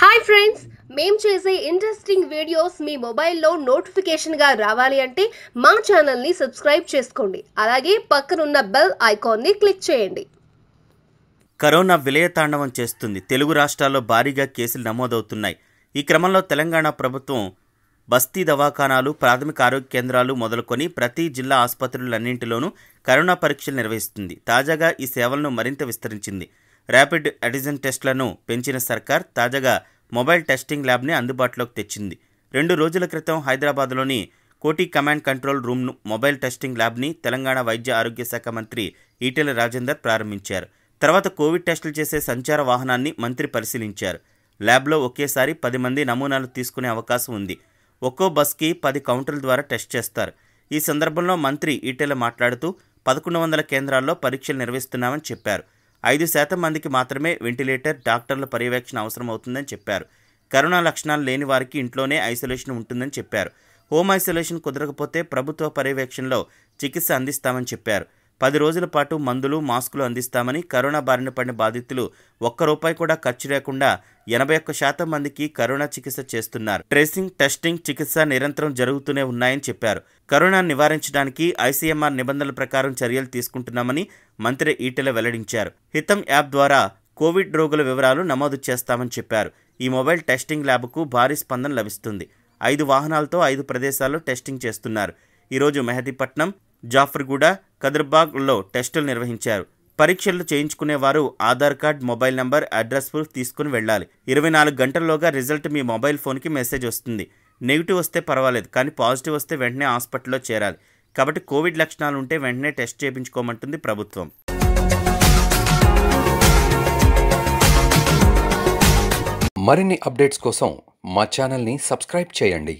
hi friends మేం చేసే interesting videos మీ మొబైల్లో నోటిఫికేషన్గా రావాలి అంటే మా ఛానల్ని సబ్స్క్రైబ్ చేసుకోండి అలాగే పక్కనున్న బెల్ ఐకాన్ని క్లిక్ చేయండి కరోనా విలయతాండవం చేస్తుంది తెలుగు రాష్ట్రాల్లో భారీగా కేసులు నమోదవుతున్నాయి ఈ క్రమంలో తెలంగాణ ప్రభుత్వం బస్తీ దవాఖానాలు ప్రాథమిక ఆరోగ్య కేంద్రాలు మొదలుకొని ప్రతి జిల్లా ఆసుపత్రులన్నింటిలోనూ కరోనా పరీక్షలు నిర్వహిస్తుంది తాజాగా ఈ సేవలను మరింత విస్తరించింది ర్యాపిడ్ అటిజన్ టెస్టులను పెంచిన సర్కార్ తాజాగా మొబైల్ టెస్టింగ్ ల్యాబ్ని అందుబాటులోకి తెచ్చింది రెండు రోజుల క్రితం హైదరాబాద్లోని కోటి కమాండ్ కంట్రోల్ రూమ్ను మొబైల్ టెస్టింగ్ ల్యాబ్ని తెలంగాణ వైద్య ఆరోగ్య శాఖ మంత్రి ఈటెల రాజేందర్ ప్రారంభించారు తర్వాత కోవిడ్ టెస్టులు చేసే సంచార వాహనాన్ని మంత్రి పరిశీలించారు ల్యాబ్లో ఒకేసారి పది మంది నమూనాలు తీసుకునే అవకాశం ఉంది ఒక్కో బస్కి పది కౌంటర్ల ద్వారా టెస్ట్ చేస్తారు ఈ సందర్భంలో మంత్రి ఈటెల మాట్లాడుతూ పదకొండు వందల కేంద్రాల్లో పరీక్షలు నిర్వహిస్తున్నామని చెప్పారు ఐదు శాతం మందికి మాత్రమే వెంటిలేటర్ డాక్టర్ల పర్యవేక్షణ అవసరమవుతుందని చెప్పారు కరోనా లక్షణాలు లేని వారికి ఇంట్లోనే ఐసోలేషన్ ఉంటుందని చెప్పారు హోమ్ ఐసోలేషన్ కుదరకపోతే ప్రభుత్వ పర్యవేక్షణలో చికిత్స అందిస్తామని చెప్పారు పది రోజుల పాటు మందులు మాస్కులు అందిస్తామని కరోనా బారిన పడిన బాధితులు ఒక్క రూపాయి కూడా ఖర్చు లేకుండా ఎనభై ఒక్క శాతం మందికి కరోనా చికిత్స చేస్తున్నారు ట్రేసింగ్ టెస్టింగ్ చికిత్స నిరంతరం జరుగుతూనే ఉన్నాయని చెప్పారు కరోనా నివారించడానికి ఐసీఎంఆర్ నిబంధనల ప్రకారం చర్యలు తీసుకుంటున్నామని మంత్రి ఈటెల వెల్లడించారు హితం యాప్ ద్వారా కోవిడ్ రోగుల వివరాలు నమోదు చేస్తామని చెప్పారు ఈ మొబైల్ టెస్టింగ్ ల్యాబ్కు భారీ స్పందన లభిస్తుంది ఐదు వాహనాలతో ఐదు ప్రదేశాల్లో టెస్టింగ్ చేస్తున్నారు ఈరోజు మెహదీపట్నం జాఫర్గూడ కదర్బాగ్లో టెస్టులు నిర్వహించారు పరీక్షలు చేయించుకునే వారు Aadhaar card mobile number address proof తీసుకుని వెళ్ళాలి ఇరవై నాలుగు గంటల్లోగా రిజల్ట్ మీ మొబైల్ ఫోన్కి మెసేజ్ వస్తుంది నెగిటివ్ వస్తే పర్వాలేదు కానీ పాజిటివ్ వస్తే వెంటనే హాస్పిటల్లో చేరాలి కాబట్టి కోవిడ్ లక్షణాలు ఉంటే వెంటనే టెస్ట్ చేయించుకోమంటుంది ప్రభుత్వం మరిన్ని అప్డేట్స్ కోసం మా ఛానల్ని సబ్స్క్రైబ్ చేయండి